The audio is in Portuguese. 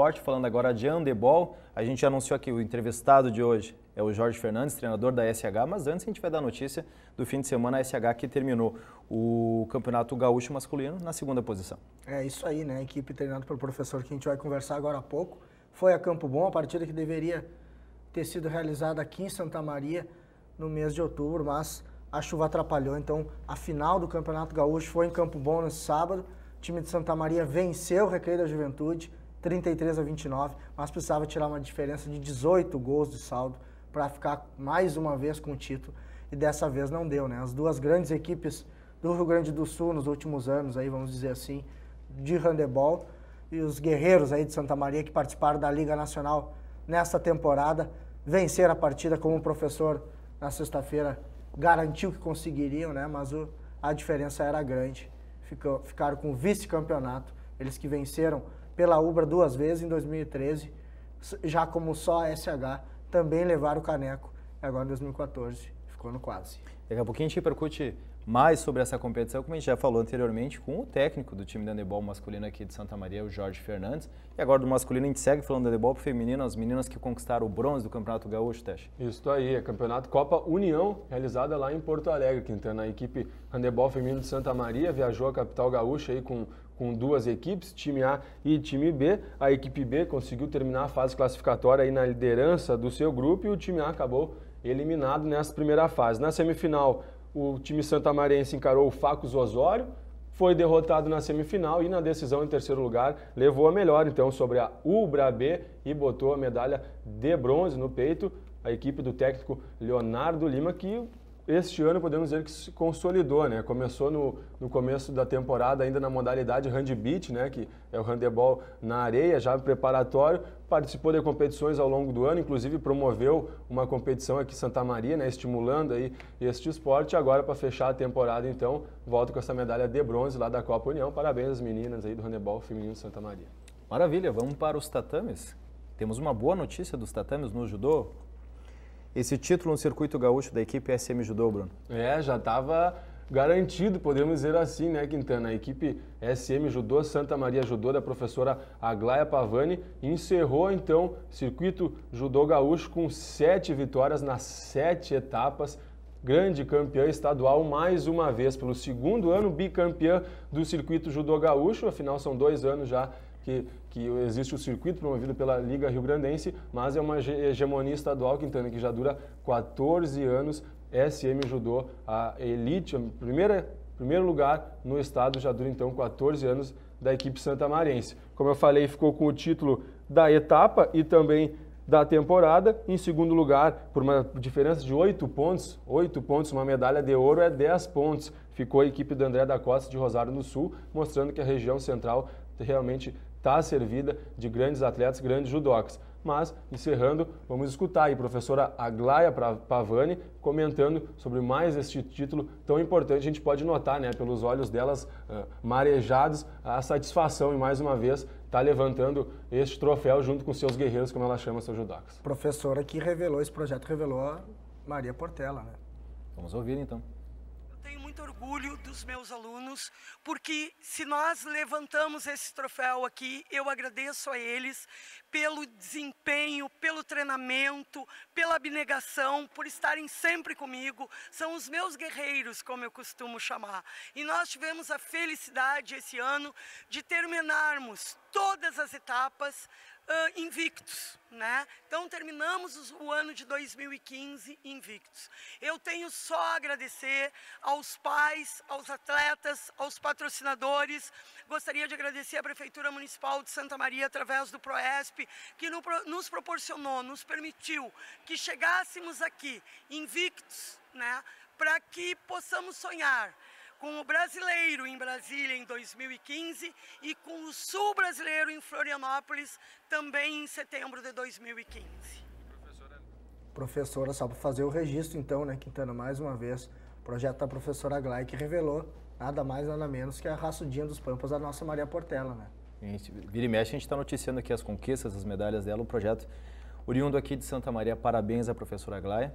Esporte, falando agora de handebol, a gente anunciou aqui o entrevistado de hoje é o Jorge Fernandes, treinador da SH, mas antes a gente vai dar notícia do fim de semana a SH que terminou o Campeonato Gaúcho Masculino na segunda posição. É isso aí, né? equipe treinada pelo professor que a gente vai conversar agora há pouco. Foi a Campo Bom, a partida que deveria ter sido realizada aqui em Santa Maria no mês de outubro, mas a chuva atrapalhou, então a final do Campeonato Gaúcho foi em Campo Bom nesse sábado. O time de Santa Maria venceu o Recreio da Juventude 33 a 29, mas precisava tirar uma diferença de 18 gols de saldo para ficar mais uma vez com o título e dessa vez não deu, né? As duas grandes equipes do Rio Grande do Sul nos últimos anos aí, vamos dizer assim, de handebol e os guerreiros aí de Santa Maria que participaram da Liga Nacional nesta temporada venceram a partida como o professor na sexta-feira garantiu que conseguiriam, né? Mas o, a diferença era grande. Ficou, ficaram com o vice-campeonato. Eles que venceram pela Ubra duas vezes em 2013, já como só SH, também levaram o caneco. E agora em 2014 ficou no quase. Daqui a pouquinho a gente repercute mais sobre essa competição, como a gente já falou anteriormente, com o técnico do time de handebol masculino aqui de Santa Maria, o Jorge Fernandes. E agora do masculino a gente segue falando de handebol feminino, as meninas que conquistaram o bronze do Campeonato Gaúcho, Teste. Isso aí, é Campeonato Copa União, realizada lá em Porto Alegre, Quintana. A equipe handebol feminino de Santa Maria viajou à capital gaúcha aí com com duas equipes, time A e time B. A equipe B conseguiu terminar a fase classificatória aí na liderança do seu grupo e o time A acabou eliminado nessa primeira fase. Na semifinal, o time santamarense encarou o Facos Osório, foi derrotado na semifinal e na decisão em terceiro lugar levou a melhor então sobre a Ubra B e botou a medalha de bronze no peito a equipe do técnico Leonardo Lima que este ano podemos dizer que se consolidou, né? Começou no, no começo da temporada ainda na modalidade handbeat, né? Que é o handebol na areia, já preparatório. Participou de competições ao longo do ano, inclusive promoveu uma competição aqui em Santa Maria, né? Estimulando aí este esporte. Agora, para fechar a temporada, então, volta com essa medalha de bronze lá da Copa União. Parabéns às meninas aí do handebol feminino de Santa Maria. Maravilha, vamos para os tatames. Temos uma boa notícia dos tatames no judô esse título no circuito gaúcho da equipe SM Judô, Bruno? É, já estava garantido, podemos dizer assim, né, Quintana? A equipe SM Judô, Santa Maria Judô, da professora Aglaia Pavani, encerrou então o circuito Judô Gaúcho com sete vitórias nas sete etapas. Grande campeã estadual mais uma vez, pelo segundo ano bicampeã do circuito Judô Gaúcho, afinal são dois anos já que, que existe o circuito promovido pela Liga Rio Grandense, mas é uma hegemonia estadual, Quintana, que já dura 14 anos. SM Judô, a elite, a primeira primeiro lugar no estado, já dura então 14 anos da equipe santamarense. Como eu falei, ficou com o título da etapa e também da temporada. Em segundo lugar, por uma diferença de 8 pontos, 8 pontos, uma medalha de ouro é 10 pontos. Ficou a equipe do André da Costa de Rosário do Sul, mostrando que a região central realmente está servida de grandes atletas, grandes judocas. Mas, encerrando, vamos escutar aí a professora Aglaia Pavani comentando sobre mais este título tão importante. A gente pode notar, né, pelos olhos delas uh, marejados, a satisfação e, mais uma vez, está levantando este troféu junto com seus guerreiros, como ela chama seus judocas. Professora que revelou, esse projeto revelou a Maria Portela, né? Vamos ouvir, então muito orgulho dos meus alunos, porque se nós levantamos esse troféu aqui, eu agradeço a eles pelo desempenho, pelo treinamento, pela abnegação, por estarem sempre comigo. São os meus guerreiros, como eu costumo chamar. E nós tivemos a felicidade esse ano de terminarmos todas as etapas uh, invictos né? Então terminamos o ano de 2015 invictos. Eu tenho só a agradecer aos pais, aos atletas, aos patrocinadores. Gostaria de agradecer à Prefeitura Municipal de Santa Maria através do Proesp que nos proporcionou, nos permitiu que chegássemos aqui invictos, né? Para que possamos sonhar com o brasileiro em Brasília em 2015 e com o sul brasileiro em Florianópolis também em setembro de 2015. Professora, professora só para fazer o registro então, né, Quintana, mais uma vez, o projeto da professora Glay que revelou nada mais nada menos que a raçudinha dos pampas da nossa Maria Portela, né? gente, vira e mexe, a gente está noticiando aqui as conquistas, as medalhas dela, um projeto oriundo aqui de Santa Maria. Parabéns à professora Glaia.